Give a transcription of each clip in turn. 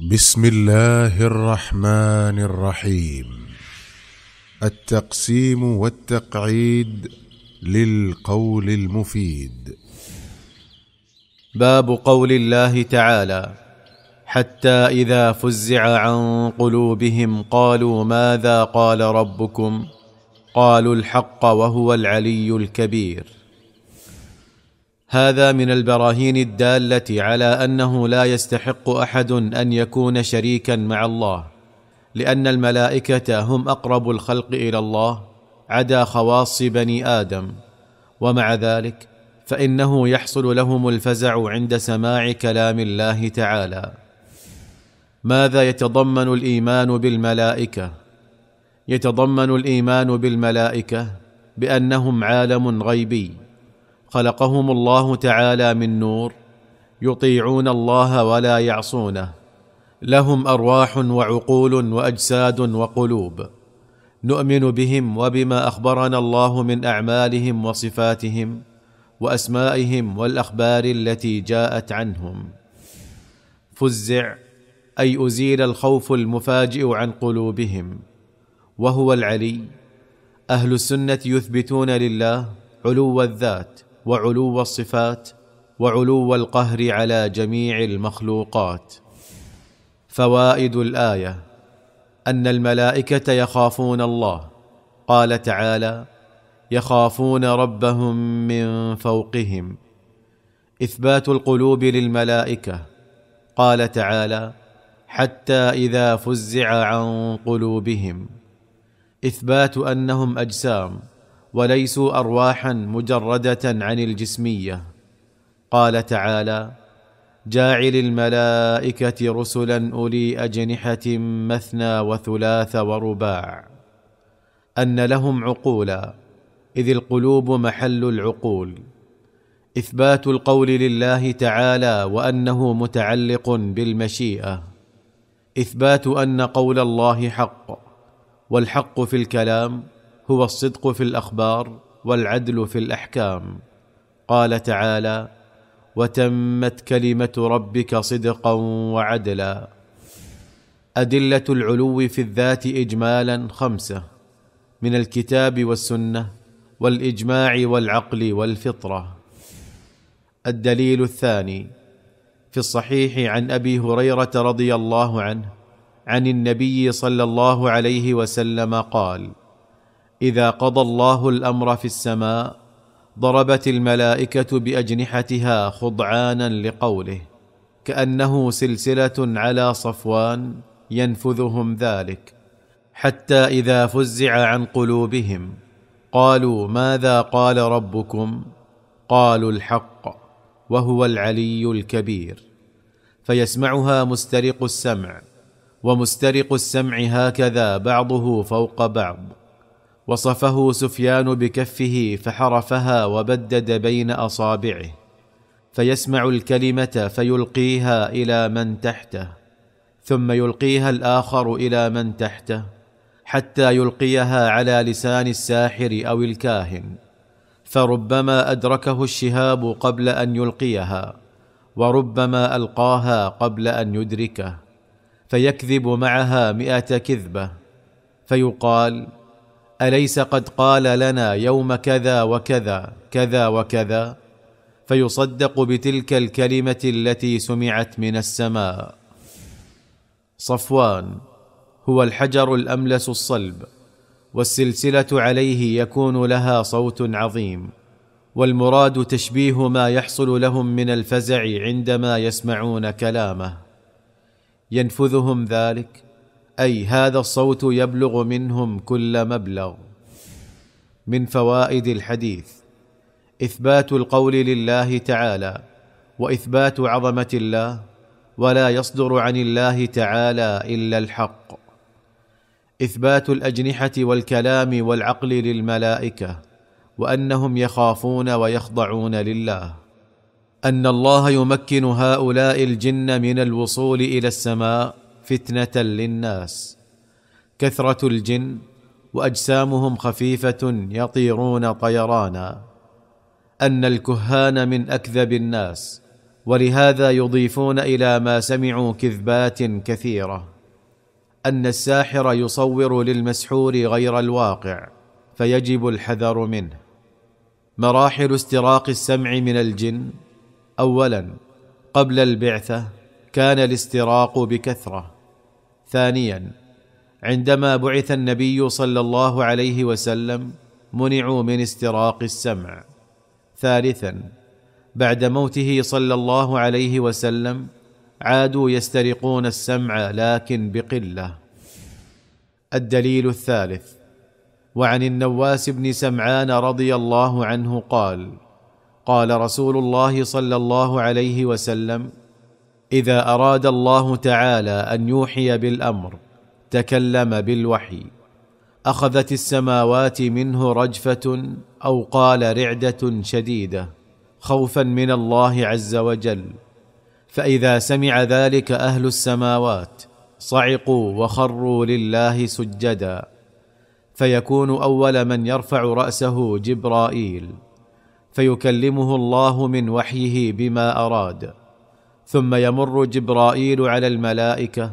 بسم الله الرحمن الرحيم التقسيم والتقعيد للقول المفيد باب قول الله تعالى حتى اذا فزع عن قلوبهم قالوا ماذا قال ربكم قالوا الحق وهو العلي الكبير هذا من البراهين الداله على انه لا يستحق احد ان يكون شريكا مع الله لان الملائكه هم اقرب الخلق الى الله عدا خواص بني ادم ومع ذلك فانه يحصل لهم الفزع عند سماع كلام الله تعالى ماذا يتضمن الايمان بالملائكه يتضمن الايمان بالملائكه بانهم عالم غيبي خلقهم الله تعالى من نور يطيعون الله ولا يعصونه لهم ارواح وعقول واجساد وقلوب نؤمن بهم وبما اخبرنا الله من اعمالهم وصفاتهم واسمائهم والاخبار التي جاءت عنهم فزع اي ازيل الخوف المفاجئ عن قلوبهم وهو العلي اهل السنه يثبتون لله علو الذات وعلو الصفات وعلو القهر على جميع المخلوقات فوائد الايه ان الملائكه يخافون الله قال تعالى يخافون ربهم من فوقهم اثبات القلوب للملائكه قال تعالى حتى اذا فزع عن قلوبهم اثبات انهم اجسام وليسوا ارواحا مجرده عن الجسميه قال تعالى جاعل الملائكه رسلا اولي اجنحه مثنى وثلاث ورباع ان لهم عقولا اذ القلوب محل العقول اثبات القول لله تعالى وانه متعلق بالمشيئه اثبات ان قول الله حق والحق في الكلام هو الصدق في الاخبار والعدل في الاحكام قال تعالى وتمت كلمه ربك صدقا وعدلا ادله العلو في الذات اجمالا خمسه من الكتاب والسنه والاجماع والعقل والفطره الدليل الثاني في الصحيح عن ابي هريره رضي الله عنه عن النبي صلى الله عليه وسلم قال اذا قضى الله الامر في السماء ضربت الملائكه باجنحتها خضعانا لقوله كانه سلسله على صفوان ينفذهم ذلك حتى اذا فزع عن قلوبهم قالوا ماذا قال ربكم قالوا الحق وهو العلي الكبير فيسمعها مسترق السمع ومسترق السمع هكذا بعضه فوق بعض وصفه سفيان بكفه فحرفها وبدد بين اصابعه فيسمع الكلمه فيلقيها الى من تحته ثم يلقيها الاخر الى من تحته حتى يلقيها على لسان الساحر او الكاهن فربما ادركه الشهاب قبل ان يلقيها وربما القاها قبل ان يدركه فيكذب معها مئه كذبه فيقال اليس قد قال لنا يوم كذا وكذا كذا وكذا فيصدق بتلك الكلمه التي سمعت من السماء صفوان هو الحجر الاملس الصلب والسلسله عليه يكون لها صوت عظيم والمراد تشبيه ما يحصل لهم من الفزع عندما يسمعون كلامه ينفذهم ذلك اي هذا الصوت يبلغ منهم كل مبلغ من فوائد الحديث اثبات القول لله تعالى واثبات عظمه الله ولا يصدر عن الله تعالى الا الحق اثبات الاجنحه والكلام والعقل للملائكه وانهم يخافون ويخضعون لله ان الله يمكن هؤلاء الجن من الوصول الى السماء فتنه للناس كثره الجن واجسامهم خفيفه يطيرون طيرانا ان الكهان من اكذب الناس ولهذا يضيفون الى ما سمعوا كذبات كثيره ان الساحر يصور للمسحور غير الواقع فيجب الحذر منه مراحل استراق السمع من الجن اولا قبل البعثه كان الاستراق بكثره ثانيا عندما بعث النبي صلى الله عليه وسلم منعوا من استراق السمع ثالثا بعد موته صلى الله عليه وسلم عادوا يسترقون السمع لكن بقله الدليل الثالث وعن النواس بن سمعان رضي الله عنه قال قال رسول الله صلى الله عليه وسلم اذا اراد الله تعالى ان يوحي بالامر تكلم بالوحي اخذت السماوات منه رجفه او قال رعده شديده خوفا من الله عز وجل فاذا سمع ذلك اهل السماوات صعقوا وخروا لله سجدا فيكون اول من يرفع راسه جبرائيل فيكلمه الله من وحيه بما اراد ثم يمر جبرائيل على الملائكه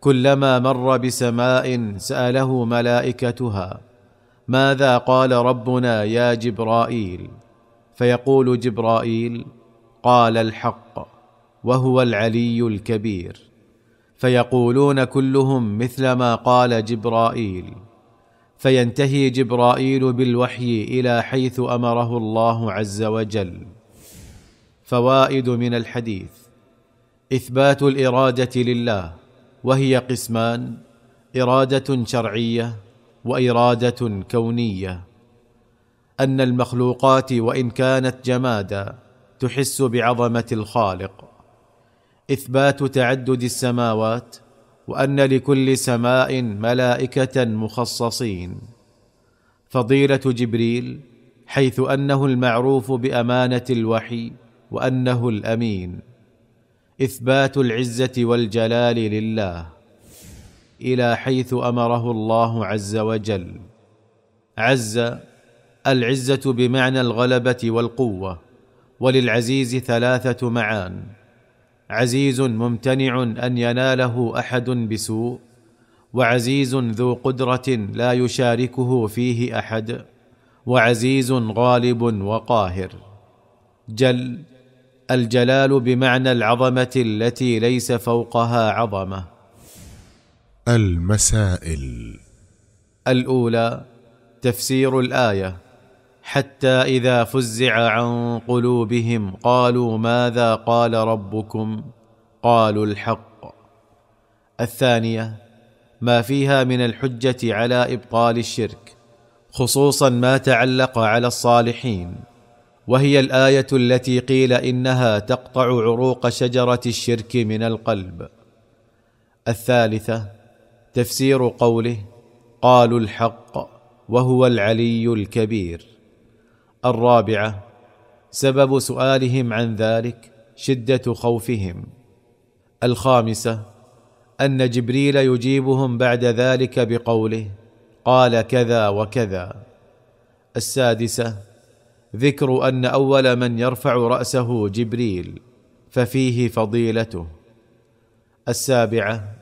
كلما مر بسماء ساله ملائكتها ماذا قال ربنا يا جبرائيل فيقول جبرائيل قال الحق وهو العلي الكبير فيقولون كلهم مثل ما قال جبرائيل فينتهي جبرائيل بالوحي الى حيث امره الله عز وجل فوائد من الحديث اثبات الاراده لله وهي قسمان اراده شرعيه واراده كونيه ان المخلوقات وان كانت جمادا تحس بعظمه الخالق اثبات تعدد السماوات وان لكل سماء ملائكه مخصصين فضيله جبريل حيث انه المعروف بامانه الوحي وانه الامين اثبات العزه والجلال لله الى حيث امره الله عز وجل عز العزه بمعنى الغلبه والقوه وللعزيز ثلاثه معان عزيز ممتنع ان يناله احد بسوء وعزيز ذو قدره لا يشاركه فيه احد وعزيز غالب وقاهر جل الجلال بمعنى العظمه التي ليس فوقها عظمه المسائل الاولى تفسير الايه حتى اذا فزع عن قلوبهم قالوا ماذا قال ربكم قالوا الحق الثانيه ما فيها من الحجه على ابطال الشرك خصوصا ما تعلق على الصالحين وهي الايه التي قيل انها تقطع عروق شجره الشرك من القلب الثالثه تفسير قوله قالوا الحق وهو العلي الكبير الرابعه سبب سؤالهم عن ذلك شده خوفهم الخامسه ان جبريل يجيبهم بعد ذلك بقوله قال كذا وكذا السادسه ذكر ان اول من يرفع راسه جبريل ففيه فضيلته السابعه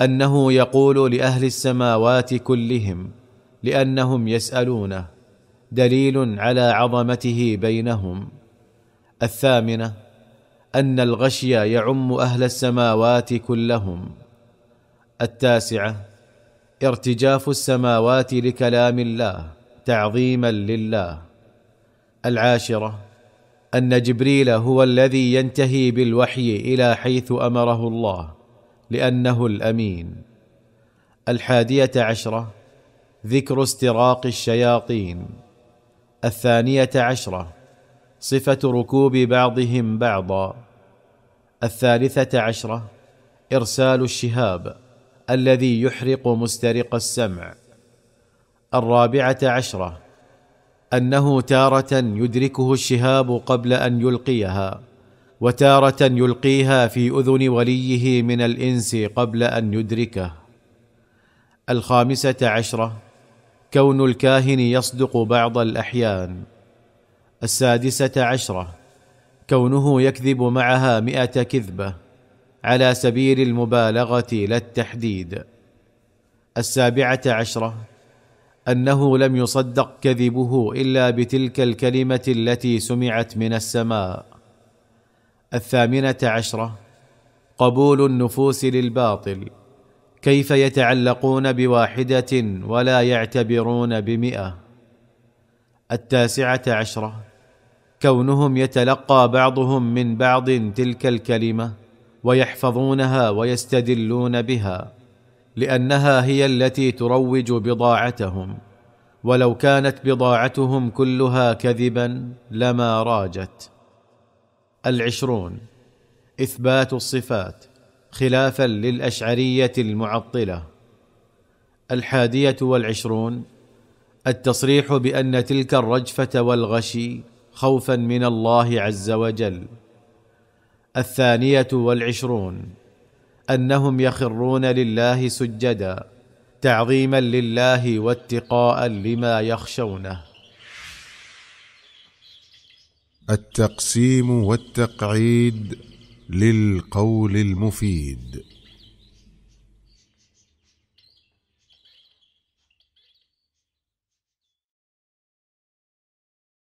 انه يقول لاهل السماوات كلهم لانهم يسالونه دليل على عظمته بينهم الثامنه ان الغشي يعم اهل السماوات كلهم التاسعه ارتجاف السماوات لكلام الله تعظيما لله العاشره ان جبريل هو الذي ينتهي بالوحي الى حيث امره الله لانه الامين الحاديه عشره ذكر استراق الشياطين الثانيه عشره صفه ركوب بعضهم بعضا الثالثه عشره ارسال الشهاب الذي يحرق مسترق السمع الرابعه عشره انه تاره يدركه الشهاب قبل ان يلقيها وتاره يلقيها في اذن وليه من الانس قبل ان يدركه الخامسه عشره كون الكاهن يصدق بعض الاحيان السادسه عشره كونه يكذب معها مئه كذبه على سبيل المبالغه لا التحديد السابعه عشره انه لم يصدق كذبه الا بتلك الكلمه التي سمعت من السماء الثامنه عشره قبول النفوس للباطل كيف يتعلقون بواحده ولا يعتبرون بمئه التاسعه عشره كونهم يتلقى بعضهم من بعض تلك الكلمه ويحفظونها ويستدلون بها لانها هي التي تروج بضاعتهم ولو كانت بضاعتهم كلها كذبا لما راجت العشرون اثبات الصفات خلافا للاشعريه المعطله الحاديه والعشرون التصريح بان تلك الرجفه والغشي خوفا من الله عز وجل الثانيه والعشرون انهم يخرون لله سجدا تعظيما لله واتقاء لما يخشونه التقسيم والتقعيد للقول المفيد